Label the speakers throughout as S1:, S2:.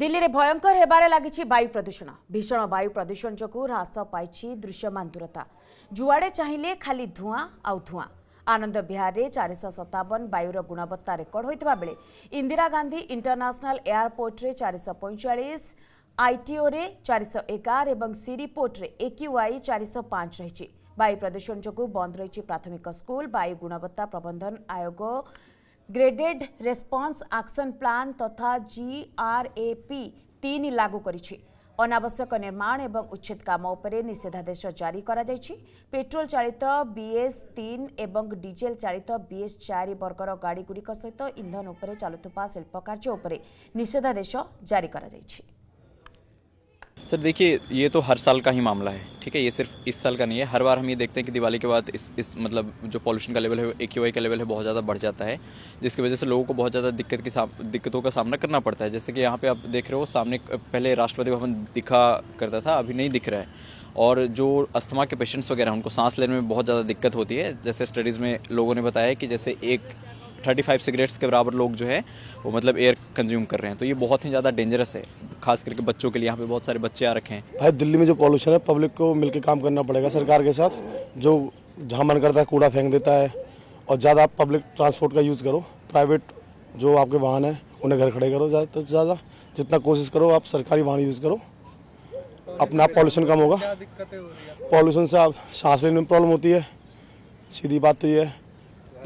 S1: দিল্লিরে ভয়ঙ্কর হেবারে লাগিছি বায়ু প্রদূষণ ভীষণ বায়ু প্রদূষণ যোগু হ্রাস পাইছি দৃশ্যমান দূরতা যুয়াড়ে চাইলে খালি ধূয়া আউ ধূয়া আনন্দ বিহারে চারিশ সতাবন বায়ুর গুণবত্তা রেকর্ড হয়েছে বেড়ে ইন্দিরা গান্ধী ইন্টরন্যাশনাল এয়ারপোর্টে চারিশ পঁয়চাশ আইটিওরে চারিশ এগার এবং সিরিপোর্টে একিওয়াই চারিশ পাঁচ রয়েছে বায়ু প্রদূষণ যোগু বন্ধ রয়েছে প্রাথমিক স্কুল বায়ু গুণবত্তা প্রবন্ধন আয়োগ ગ્રેડેડ ରେસ્પન્ସ ଆକ୍ସନ୍ ପ୍ଲାନ୍ ତଥା ଜିଆର୍ଏପି ତିନି ଲାଗୁ କରିଛି ଅନାବଶ୍ୟକ ନିର୍ମାଣ ଏବଂ ଉଚ୍ଛେଦ କାମ ଉପରେ ନିଷେଧାଦେଶ ଜାରି କରାଯାଇଛି ପେଟ୍ରୋଲ ଚାଳିତ ବିଏସ୍ ତିନି ଏବଂ ଡିଜେଲ ଚାଳିତ ବିଏସ୍ ଚାରି ବର୍ଗର ଗାଡ଼ିଗୁଡ଼ିକ ସହିତ ଇନ୍ଧନ ଉପରେ ଚାଲୁଥିବା ଶିଳ୍ପ କାର୍ଯ୍ୟ ଉପରେ ନିଷେଧାଦେଶ ଜାରି କରାଯାଇଛି
S2: सर देखिए ये तो हर साल का ही मामला है ठीक है ये सिर्फ इस साल का नहीं है हर बार हम ये देखते हैं कि दिवाली के बाद इस इस मतलब जो पॉल्यूशन का लेवल है ए क्यू का लेवल है बहुत ज़्यादा बढ़ जाता है जिसकी वजह से लोगों को बहुत ज़्यादा दिक्कत की दिक्कतों का सामना करना पड़ता है जैसे कि यहाँ पे आप देख रहे हो सामने पहले राष्ट्रपति भवन दिखा करता था अभी नहीं दिख रहा है और जो अस्थमा के पेशेंट्स वगैरह उनको सांस लेने में बहुत ज़्यादा दिक्कत होती है जैसे स्टडीज़ में लोगों ने बताया कि जैसे एक थर्टी फाइव सिगरेट्स के बराबर लोग जो है वो मतलब एयर कंज्यूम कर रहे हैं तो ये बहुत ही ज़्यादा डेंजरस है खास करके बच्चों के लिए यहाँ पे बहुत सारे बच्चे आ रखे हैं
S3: भाई दिल्ली में जो पॉल्यूशन है पब्लिक को मिलकर काम करना पड़ेगा सरकार के साथ जो जहाँ मन करता है कूड़ा फेंक देता है और ज़्यादा आप पब्लिक ट्रांसपोर्ट का यूज़ करो प्राइवेट जो आपके वाहन हैं उन्हें घर खड़े करो ज़्यादा तो ज़्यादा जितना कोशिश करो आप सरकारी वाहन यूज़ करो अपना पॉल्यूशन कम होगा पॉल्यूशन से आप सांस लेने में प्रॉब्लम होती है सीधी बात तो ये है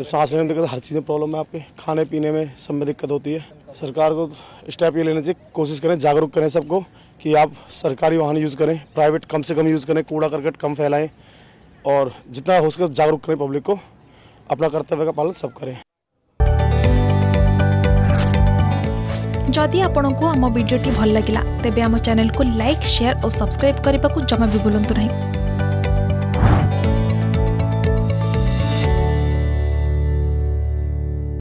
S3: जब सांस लेने दिक्कत हर चीज़ में प्रॉब्लम है आपके खाने पीने में सब में दिक्कत होती है सरकार को स्टेप ये लेना चाहिए कोशिश करें जागरूक करें सबको कि आप सरकारी वाहन यूज़ करें प्राइवेट कम से कम यूज़ करें कूड़ा करकट कम फैलाएं और जितना हो सके जागरूक करें पब्लिक को अपना कर्तव्य का पालन सब करें
S4: जदि आपण को आम भिडी भल लगा तेब आम को लाइक सेयार और सब्सक्राइब करने को जमा भी बुलां नहीं